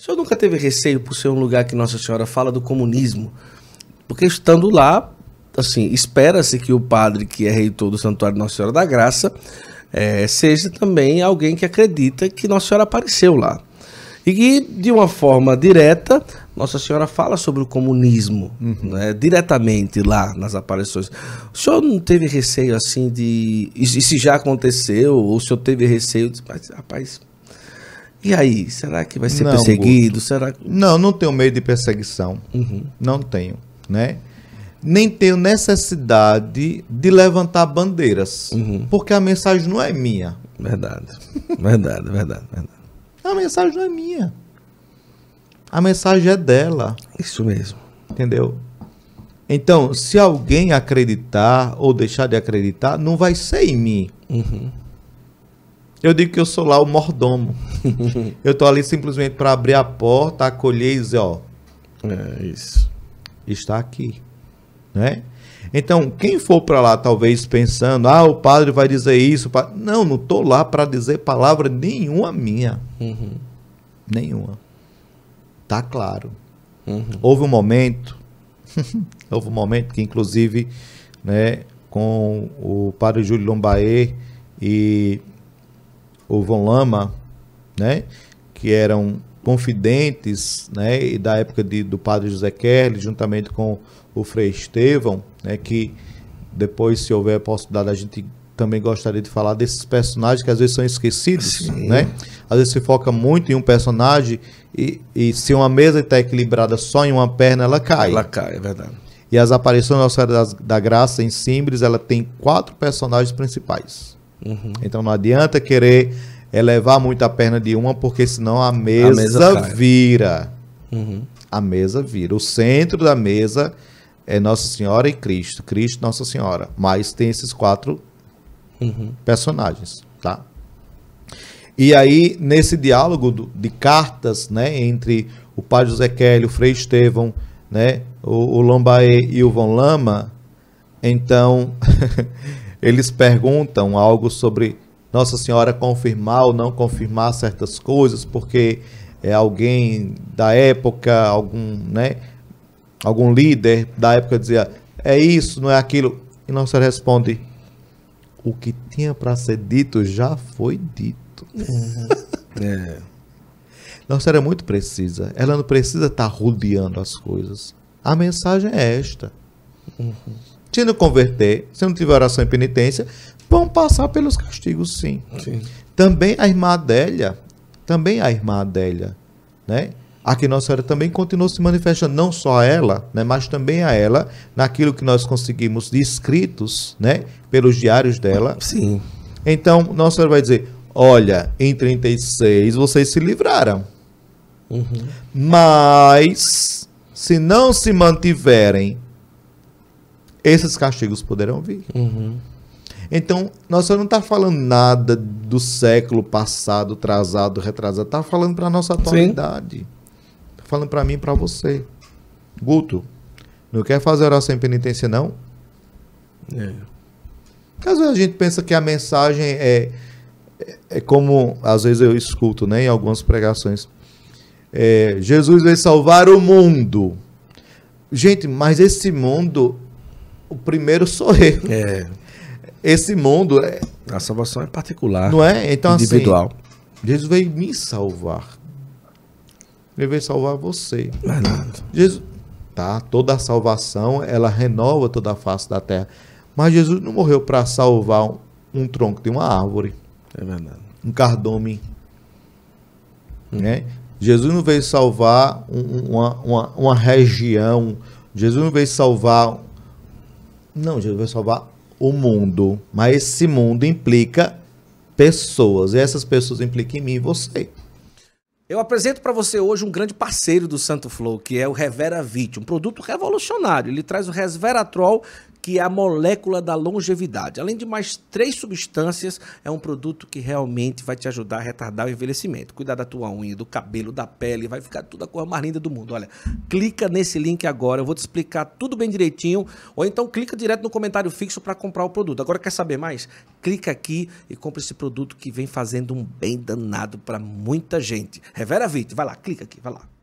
O senhor nunca teve receio por ser um lugar que Nossa Senhora fala do comunismo? Porque estando lá, assim, espera-se que o padre que é reitor do Santuário Nossa Senhora da Graça é, seja também alguém que acredita que Nossa Senhora apareceu lá. E que, de uma forma direta, Nossa Senhora fala sobre o comunismo, uhum. né, diretamente lá nas aparições. O senhor não teve receio assim de. E se já aconteceu, ou o senhor teve receio de. Mas, rapaz, e aí, será que vai ser não, perseguido? Guto. Será que... Não, não tenho medo de perseguição. Uhum. Não tenho, né? Nem tenho necessidade de levantar bandeiras, uhum. porque a mensagem não é minha. Verdade. Verdade, verdade, verdade. A mensagem não é minha. A mensagem é dela. Isso mesmo. Entendeu? Então, se alguém acreditar ou deixar de acreditar, não vai ser em mim. Uhum. Eu digo que eu sou lá o mordomo. eu tô ali simplesmente para abrir a porta, acolher e dizer, ó. É isso. Está aqui. Né? Então, quem for para lá, talvez pensando, ah, o padre vai dizer isso. Não, não tô lá para dizer palavra nenhuma minha. Uhum. Nenhuma. Tá claro. Uhum. Houve um momento, houve um momento que, inclusive, né, com o padre Júlio Lombaê e o Von Lama, né, que eram confidentes, né, e da época de, do padre José Kerle, juntamente com o Frei Estevão, né, que depois, se houver a possibilidade, a gente também gostaria de falar desses personagens que às vezes são esquecidos, Sim. né? Às vezes se foca muito em um personagem e, e se uma mesa está equilibrada só em uma perna, ela cai. Ela cai, é verdade. E as aparições da Nossa Senhora da Graça em Simbres, ela tem quatro personagens principais. Uhum. Então não adianta querer elevar muito a perna de uma, porque senão a mesa, a mesa vira. Uhum. A mesa vira. O centro da mesa é Nossa Senhora e Cristo. Cristo, Nossa Senhora. Mas tem esses quatro uhum. personagens, tá? E aí, nesse diálogo do, de cartas, né, entre o padre José Kelly, o Frei Estevão, né, o, o Lombaê e o Von Lama, então eles perguntam algo sobre Nossa Senhora confirmar ou não confirmar certas coisas, porque é alguém da época, algum, né, algum líder da época dizia: "É isso, não é aquilo". E Nossa Senhora responde: "O que tinha para ser dito já foi dito". É. é. Nossa Senhora é muito precisa. Ela não precisa estar tá rodeando as coisas. A mensagem é esta. Uhum se não converter, se não tiver oração e penitência, vão passar pelos castigos, sim. sim. Também a irmã Adélia, também a irmã Adélia, né? Aqui Nossa Senhora também continuou se manifestando, não só a ela, né, mas também a ela, naquilo que nós conseguimos de escritos, né, pelos diários dela. Sim. Então, Nossa Senhora vai dizer, olha, em 36 vocês se livraram. Uhum. Mas, se não se mantiverem esses castigos poderão vir. Uhum. Então, nós não está falando nada do século passado, atrasado, retrasado. Está falando para a nossa atualidade. Está falando para mim e para você. Guto, não quer fazer oração em penitência, não? É. Às vezes a gente pensa que a mensagem é, é, é como, às vezes eu escuto né, em algumas pregações. É, Jesus veio salvar o mundo. Gente, mas esse mundo o primeiro sou eu. É. Esse mundo é. A salvação é particular. Não é? Então, assim, individual. Assim, Jesus veio me salvar. Ele veio salvar você. Bernardo. Jesus, tá? Toda a salvação ela renova toda a face da terra. Mas Jesus não morreu para salvar um, um, tronco de uma árvore. É verdade. Um cardume. Hum. Né? Jesus não veio salvar um, uma, uma, uma região. Jesus não veio salvar não, Jesus vai salvar o mundo. Mas esse mundo implica pessoas. E essas pessoas implicam em mim e você. Eu apresento para você hoje um grande parceiro do Santo Flow, que é o Reveravit, um produto revolucionário. Ele traz o resveratrol, que é a molécula da longevidade. Além de mais três substâncias, é um produto que realmente vai te ajudar a retardar o envelhecimento. Cuidar da tua unha, do cabelo, da pele, vai ficar tudo a coisa mais linda do mundo. Olha, clica nesse link agora, eu vou te explicar tudo bem direitinho, ou então clica direto no comentário fixo para comprar o produto. Agora quer saber mais? Clica aqui e compra esse produto que vem fazendo um bem danado para muita gente. Revera Vite, vai lá, clica aqui, vai lá.